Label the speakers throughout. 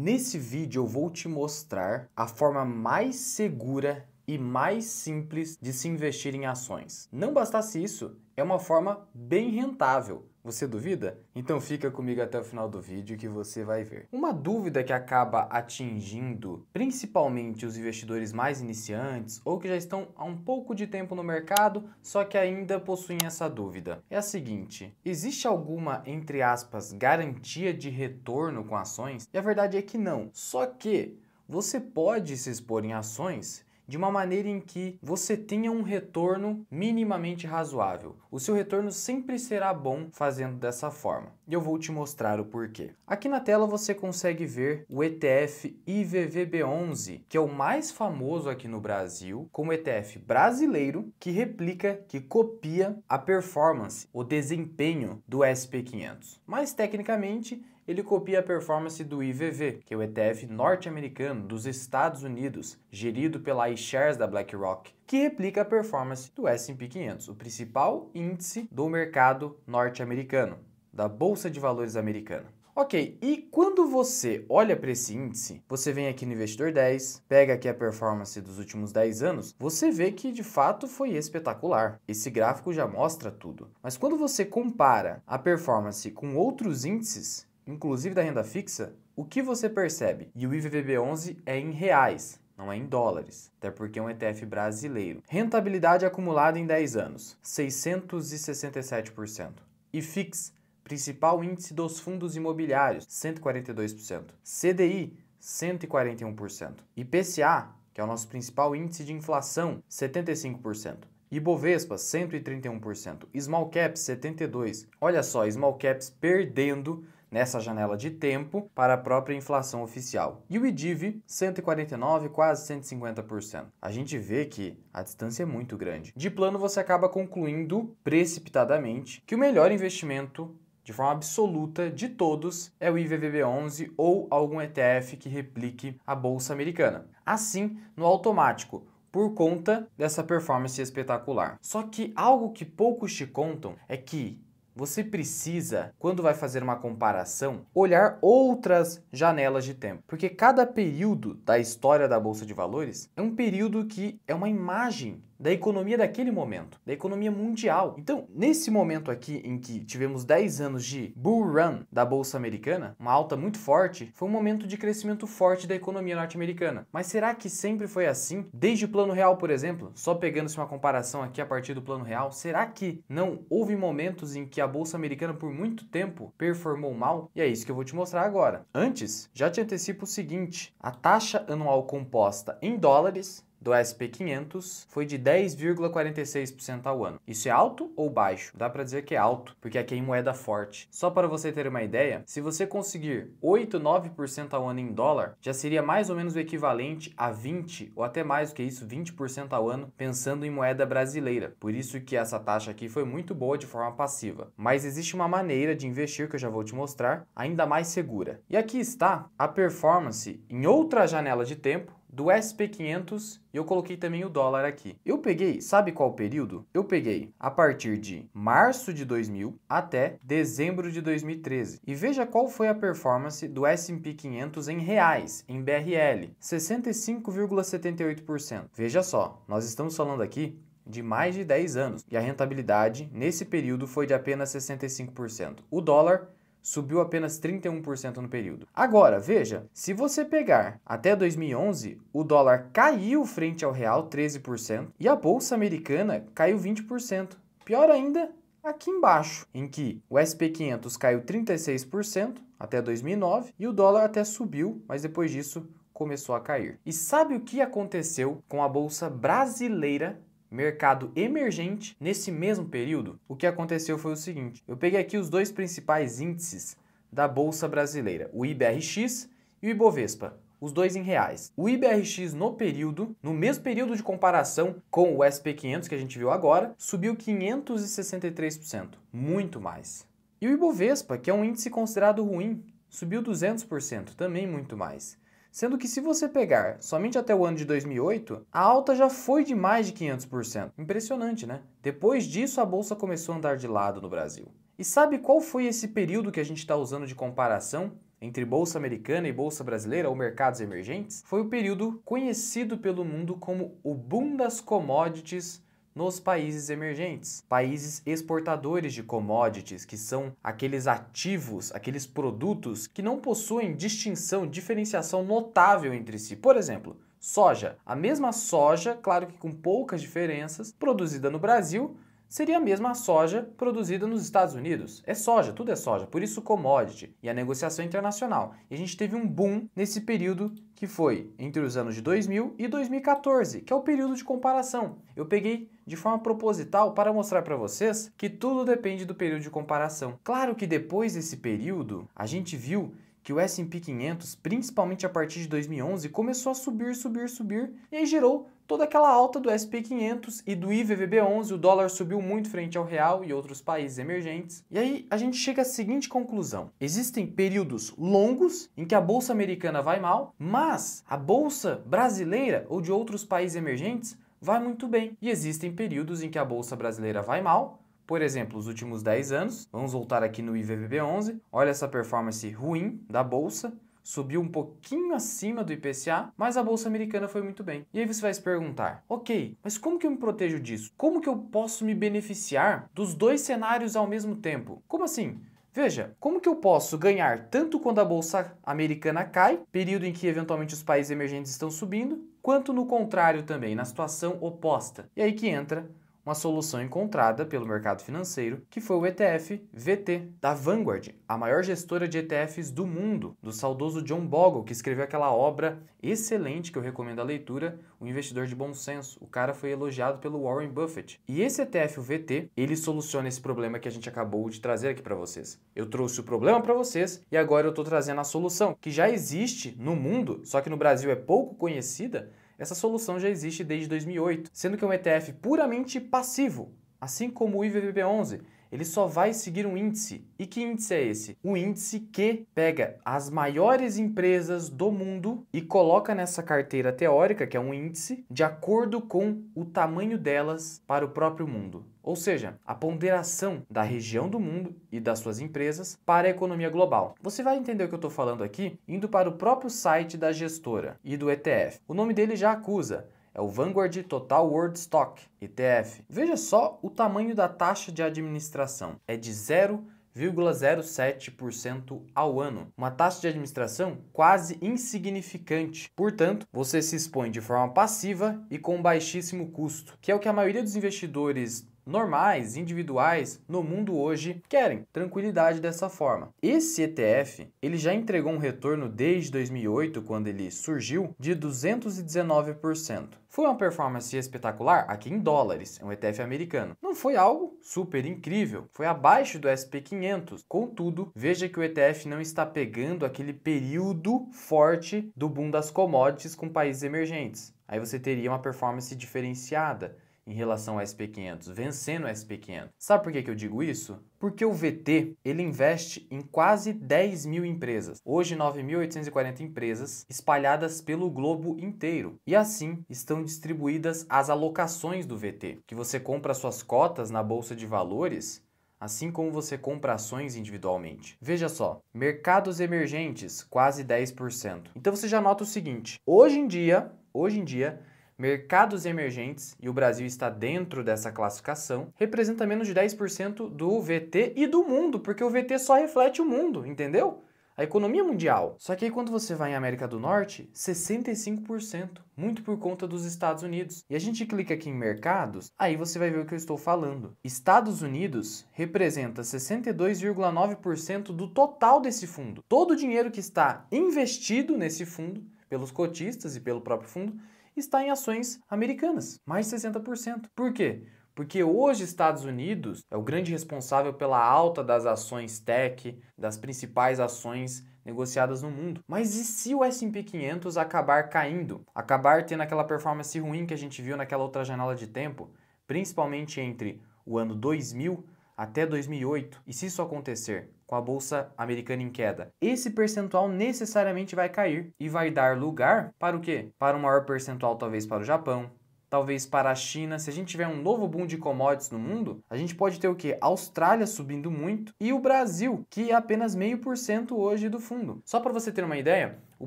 Speaker 1: Nesse vídeo eu vou te mostrar a forma mais segura e mais simples de se investir em ações. Não bastasse isso, é uma forma bem rentável, você duvida? Então fica comigo até o final do vídeo que você vai ver. Uma dúvida que acaba atingindo principalmente os investidores mais iniciantes ou que já estão há um pouco de tempo no mercado, só que ainda possuem essa dúvida, é a seguinte: existe alguma entre aspas garantia de retorno com ações? E a verdade é que não. Só que você pode se expor em ações de uma maneira em que você tenha um retorno minimamente razoável. O seu retorno sempre será bom fazendo dessa forma. E eu vou te mostrar o porquê. Aqui na tela você consegue ver o ETF IVVB11, que é o mais famoso aqui no Brasil, como ETF brasileiro que replica, que copia a performance, o desempenho do SP500. Mas tecnicamente ele copia a performance do IVV, que é o ETF norte-americano dos Estados Unidos, gerido pela iShares da BlackRock, que replica a performance do S&P 500, o principal índice do mercado norte-americano, da Bolsa de Valores americana. Ok, e quando você olha para esse índice, você vem aqui no investidor 10, pega aqui a performance dos últimos 10 anos, você vê que de fato foi espetacular. Esse gráfico já mostra tudo. Mas quando você compara a performance com outros índices, inclusive da renda fixa, o que você percebe? E o IVVB11 é em reais, não é em dólares, até porque é um ETF brasileiro. Rentabilidade acumulada em 10 anos, 667%. E FIX, principal índice dos fundos imobiliários, 142%. CDI, 141%. IPCA, que é o nosso principal índice de inflação, 75%. Ibovespa 131%, Small Caps 72. Olha só, Small Caps perdendo nessa janela de tempo para a própria inflação oficial. E o IDIV, 149, quase 150%. A gente vê que a distância é muito grande. De plano, você acaba concluindo precipitadamente que o melhor investimento de forma absoluta de todos é o IVVB11 ou algum ETF que replique a bolsa americana. Assim, no automático, por conta dessa performance espetacular. Só que algo que poucos te contam é que você precisa, quando vai fazer uma comparação, olhar outras janelas de tempo, porque cada período da história da bolsa de valores é um período que é uma imagem da economia daquele momento, da economia mundial. Então, nesse momento aqui em que tivemos 10 anos de bull run da bolsa americana, uma alta muito forte, foi um momento de crescimento forte da economia norte-americana. Mas será que sempre foi assim? Desde o Plano Real, por exemplo, só pegando-se uma comparação aqui a partir do Plano Real, será que não houve momentos em que a bolsa americana por muito tempo performou mal? E é isso que eu vou te mostrar agora. Antes, já te antecipo o seguinte: a taxa anual composta em dólares do SP500 foi de 10,46% ao ano. Isso é alto ou baixo? Dá para dizer que é alto, porque aqui é em moeda forte. Só para você ter uma ideia, se você conseguir 8, 9% ao ano em dólar, já seria mais ou menos o equivalente a 20 ou até mais do que isso, 20% ao ano, pensando em moeda brasileira. Por isso que essa taxa aqui foi muito boa de forma passiva. Mas existe uma maneira de investir que eu já vou te mostrar, ainda mais segura. E aqui está a performance em outra janela de tempo do SP500 e eu coloquei também o dólar aqui. Eu peguei, sabe qual período? Eu peguei a partir de março de 2000 até dezembro de 2013. E veja qual foi a performance do S&P 500 em reais, em BRL, 65,78%. Veja só, nós estamos falando aqui de mais de 10 anos e a rentabilidade nesse período foi de apenas 65%. O dólar subiu apenas 31% no período. Agora, veja, se você pegar até 2011, o dólar caiu frente ao real 13% e a bolsa americana caiu 20%. Pior ainda, aqui embaixo, em que o SP 500 caiu 36% até 2009 e o dólar até subiu, mas depois disso começou a cair. E sabe o que aconteceu com a bolsa brasileira mercado emergente, nesse mesmo período, o que aconteceu foi o seguinte: eu peguei aqui os dois principais índices da bolsa brasileira, o IBRX e o Ibovespa, os dois em reais. O IBRX no período, no mesmo período de comparação com o SP 500 que a gente viu agora, subiu 563%, muito mais. E o Ibovespa, que é um índice considerado ruim, subiu 200%, também muito mais. Sendo que se você pegar somente até o ano de 2008, a alta já foi de mais de 500%. Impressionante, né? Depois disso, a bolsa começou a andar de lado no Brasil. E sabe qual foi esse período que a gente está usando de comparação? entre bolsa americana e bolsa brasileira ou mercados emergentes foi o período conhecido pelo mundo como o boom das commodities nos países emergentes, países exportadores de commodities, que são aqueles ativos, aqueles produtos que não possuem distinção, diferenciação notável entre si. Por exemplo, soja. A mesma soja, claro que com poucas diferenças, produzida no Brasil, seria a mesma soja produzida nos Estados Unidos. É soja, tudo é soja, por isso commodity e a negociação internacional. E a gente teve um boom nesse período que foi entre os anos de 2000 e 2014, que é o período de comparação. Eu peguei de forma proposital para mostrar para vocês que tudo depende do período de comparação. Claro que depois desse período, a gente viu que o S&P 500, principalmente a partir de 2011, começou a subir, subir, subir, e aí gerou toda aquela alta do S&P 500 e do IVVB11, o dólar subiu muito frente ao real e outros países emergentes. E aí a gente chega à seguinte conclusão: existem períodos longos em que a bolsa americana vai mal, mas a bolsa brasileira ou de outros países emergentes vai muito bem. E existem períodos em que a bolsa brasileira vai mal, por exemplo, os últimos 10 anos, vamos voltar aqui no ivvb 11 olha essa performance ruim da bolsa, subiu um pouquinho acima do IPCA, mas a bolsa americana foi muito bem. E aí você vai se perguntar: "OK, mas como que eu me protejo disso? Como que eu posso me beneficiar dos dois cenários ao mesmo tempo?" Como assim? Veja, como que eu posso ganhar tanto quando a bolsa americana cai, período em que eventualmente os países emergentes estão subindo, quanto no contrário também, na situação oposta. E aí que entra uma solução encontrada pelo mercado financeiro, que foi o ETF VT da Vanguard, a maior gestora de ETFs do mundo, do saudoso John Bogle, que escreveu aquela obra excelente que eu recomendo a leitura, O Investidor de Bom Senso. O cara foi elogiado pelo Warren Buffett. E esse ETF, o VT, ele soluciona esse problema que a gente acabou de trazer aqui para vocês. Eu trouxe o problema para vocês e agora eu estou trazendo a solução, que já existe no mundo, só que no Brasil é pouco conhecida essa solução já existe desde 2008, sendo que é um ETF puramente passivo, assim como o IVVB11, ele só vai seguir um índice. E que índice é esse? O índice que pega as maiores empresas do mundo e coloca nessa carteira teórica, que é um índice, de acordo com o tamanho delas para o próprio mundo. Ou seja, a ponderação da região do mundo e das suas empresas para a economia global. Você vai entender o que eu estou falando aqui indo para o próprio site da gestora e do ETF. O nome dele já acusa é o Vanguard Total World Stock, ETF. Veja só o tamanho da taxa de administração. É de 0,07% ao ano. Uma taxa de administração quase insignificante. Portanto, você se expõe de forma passiva e com baixíssimo custo, que é o que a maioria dos investidores normais, individuais no mundo hoje querem tranquilidade dessa forma. Esse ETF, ele já entregou um retorno desde 2008, quando ele surgiu, de 219%. Foi uma performance espetacular aqui em dólares, é um ETF americano. Não foi algo super incrível, foi abaixo do SP 500. Contudo, veja que o ETF não está pegando aquele período forte do boom das commodities com países emergentes. Aí você teria uma performance diferenciada em relação ao SP500, vencendo o SP500. Sabe por que, que eu digo isso? Porque o VT ele investe em quase 10 mil empresas, hoje 9.840 empresas espalhadas pelo globo inteiro. E assim estão distribuídas as alocações do VT, que você compra suas cotas na bolsa de valores assim como você compra ações individualmente. Veja só, mercados emergentes, quase 10%. Então você já nota o seguinte: hoje em dia, hoje em dia, Mercados emergentes, e o Brasil está dentro dessa classificação, representa menos de 10% do VT e do mundo, porque o VT só reflete o mundo, entendeu? a economia mundial. Só que aí quando você vai em América do Norte, 65%, muito por conta dos Estados Unidos. E a gente clica aqui em mercados, aí você vai ver o que eu estou falando. Estados Unidos representa 62,9% do total desse fundo. Todo o dinheiro que está investido nesse fundo, pelos cotistas e pelo próprio fundo, está em ações americanas, mais de 60%. Por quê? Porque hoje Estados Unidos é o grande responsável pela alta das ações tech, das principais ações negociadas no mundo. Mas e se o S&P 500 acabar caindo? Acabar tendo aquela performance ruim que a gente viu naquela outra janela de tempo, principalmente entre o ano 2000 até 2008? E se isso acontecer, com a bolsa americana em queda. Esse percentual necessariamente vai cair e vai dar lugar para o quê? Para um maior percentual talvez para o Japão, talvez para a China. Se a gente tiver um novo boom de commodities no mundo, a gente pode ter o que? Austrália subindo muito e o Brasil, que é apenas meio por cento hoje do fundo. Só para você ter uma ideia, o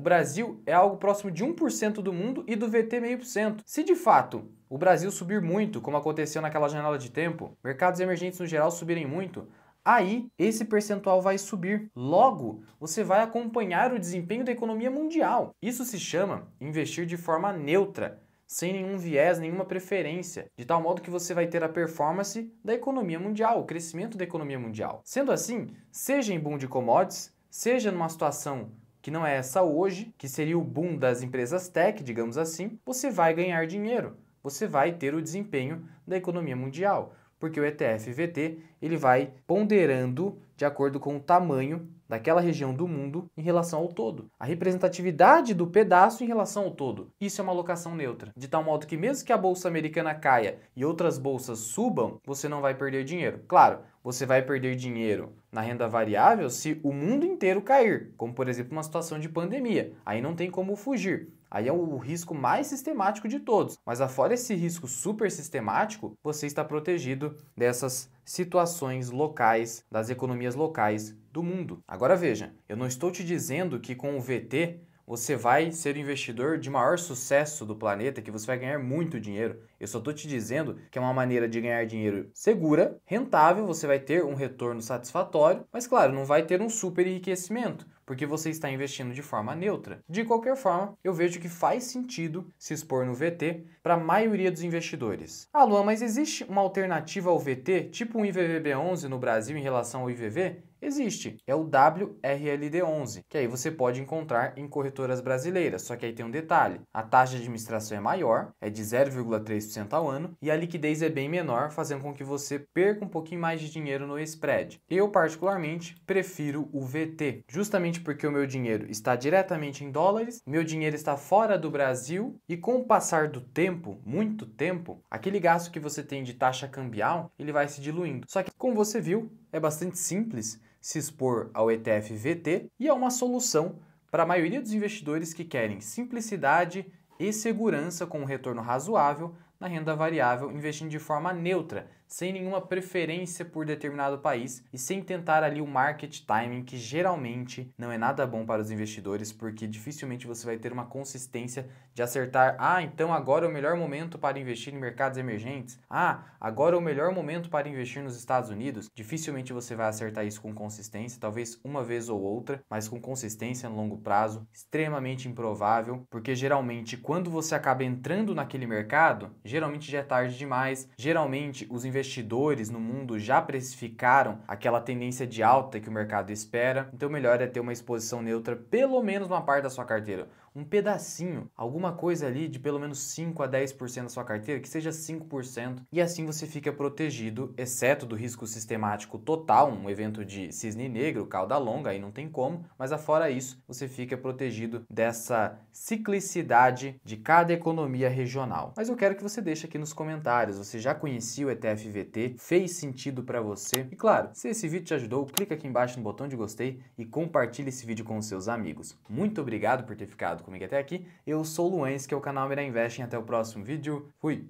Speaker 1: Brasil é algo próximo de 1% do mundo e do VT meio por cento. Se de fato o Brasil subir muito, como aconteceu naquela janela de tempo, mercados emergentes no geral subirem muito, aí esse percentual vai subir. Logo, você vai acompanhar o desempenho da economia mundial. Isso se chama investir de forma neutra, sem nenhum viés, nenhuma preferência, de tal modo que você vai ter a performance da economia mundial, o crescimento da economia mundial. Sendo assim, seja em boom de commodities, seja numa situação que não é essa hoje, que seria o boom das empresas tech, digamos assim, você vai ganhar dinheiro, você vai ter o desempenho da economia mundial porque o ETF-VT ele vai ponderando de acordo com o tamanho daquela região do mundo em relação ao todo. A representatividade do pedaço em relação ao todo. Isso é uma alocação neutra. De tal modo que mesmo que a bolsa americana caia e outras bolsas subam, você não vai perder dinheiro. Claro, você vai perder dinheiro na renda variável se o mundo inteiro cair, como por exemplo uma situação de pandemia. Aí não tem como fugir. Aí é o risco mais sistemático de todos. Mas afora esse risco super sistemático, você está protegido dessas situações locais, das economias locais do mundo. Agora veja, eu não estou te dizendo que com o VT você vai ser o investidor de maior sucesso do planeta, que você vai ganhar muito dinheiro. Eu só estou te dizendo que é uma maneira de ganhar dinheiro segura, rentável, você vai ter um retorno satisfatório, mas claro, não vai ter um super enriquecimento porque você está investindo de forma neutra. De qualquer forma, eu vejo que faz sentido se expor no VT para a maioria dos investidores. Ah, Luan, mas existe uma alternativa ao VT, tipo um IVVB11 no Brasil em relação ao IVV? Existe, é o WRLD11, que aí você pode encontrar em corretoras brasileiras, só que aí tem um detalhe, a taxa de administração é maior, é de 0,3% ao ano, e a liquidez é bem menor, fazendo com que você perca um pouquinho mais de dinheiro no spread. Eu, particularmente, prefiro o VT, justamente porque o meu dinheiro está diretamente em dólares, meu dinheiro está fora do Brasil, e com o passar do tempo, muito tempo, aquele gasto que você tem de taxa cambial, ele vai se diluindo. Só que, como você viu, é bastante simples se expor ao ETF VT e é uma solução para a maioria dos investidores que querem simplicidade e segurança com um retorno razoável na renda variável, investindo de forma neutra, sem nenhuma preferência por determinado país e sem tentar ali o market timing, que geralmente não é nada bom para os investidores, porque dificilmente você vai ter uma consistência de acertar, ah, então agora é o melhor momento para investir em mercados emergentes, ah, agora é o melhor momento para investir nos Estados Unidos. Dificilmente você vai acertar isso com consistência, talvez uma vez ou outra, mas com consistência no longo prazo, extremamente improvável, porque geralmente quando você acaba entrando naquele mercado, geralmente já é tarde demais. Geralmente, os investidores no mundo já precificaram aquela tendência de alta que o mercado espera, então melhor é ter uma exposição neutra, pelo menos uma parte da sua carteira um pedacinho, alguma coisa ali de pelo menos 5 a 10% da sua carteira, que seja 5%, e assim você fica protegido, exceto do risco sistemático total, um evento de cisne negro, cauda longa, aí não tem como, mas afora isso, você fica protegido dessa ciclicidade de cada economia regional. Mas eu quero que você deixe aqui nos comentários, você já conhecia o ETF VT? Fez sentido para você? E claro, se esse vídeo te ajudou, clica aqui embaixo no botão de gostei e compartilhe esse vídeo com seus amigos. Muito obrigado por ter ficado comigo até aqui. Eu sou o esse que é o canal Mira Investing. Até o próximo vídeo. Fui!